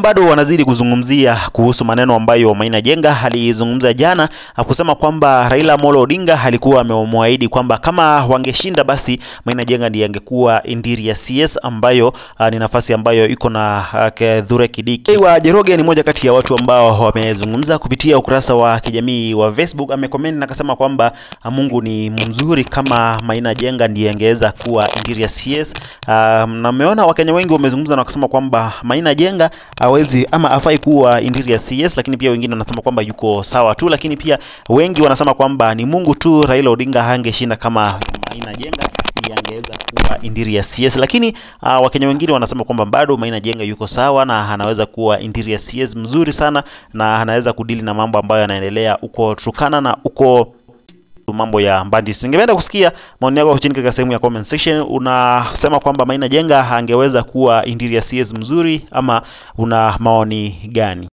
bado wanazidi kuzungumzia kuhusu maneno ambayo Maina Jenga alizungumza jana akusema kwamba Raila Amolo Odinga alikuwa amemwahidi kwamba kama wangeshinda basi Maina Jenga ndiye angekuwa indiri ya CS ambayo uh, ni nafasi ambayo iko na uh, ah, Kithure Kindiki. Wa Jeroge ni moja kati ya watu ambao wamezungumza kupitia ukurasa wa kijamii wa Facebook, amekomenti na akasema kwamba ah, Mungu ni mzuri, kama Maina Jenga ndiye angeweza kuwa indiri ya CS. Uh, Na ameona Wakenya wengi wamezungumza na wakasema kwamba Maina Jenga a, hawezi ama afai kuwa ya CS, lakini pia wengine wanasema kwamba yuko sawa tu, lakini pia wengi wanasema kwamba ni Mungu tu Raila Odinga hangeshinda kama Maina Jenga angeweza kuwa ya CS, lakini uh, Wakenya wengine wanasema kwamba bado Maina Jenga yuko sawa na anaweza kuwa ya CS mzuri sana na anaweza kudili na mambo ambayo yanaendelea uko Turkana na uko mambo ya Mbandis. Ningependa kusikia maoni yako chini katika sehemu ya comment section. Unasema kwamba Maina Jenga angeweza kuwa interior CS mzuri ama una maoni gani?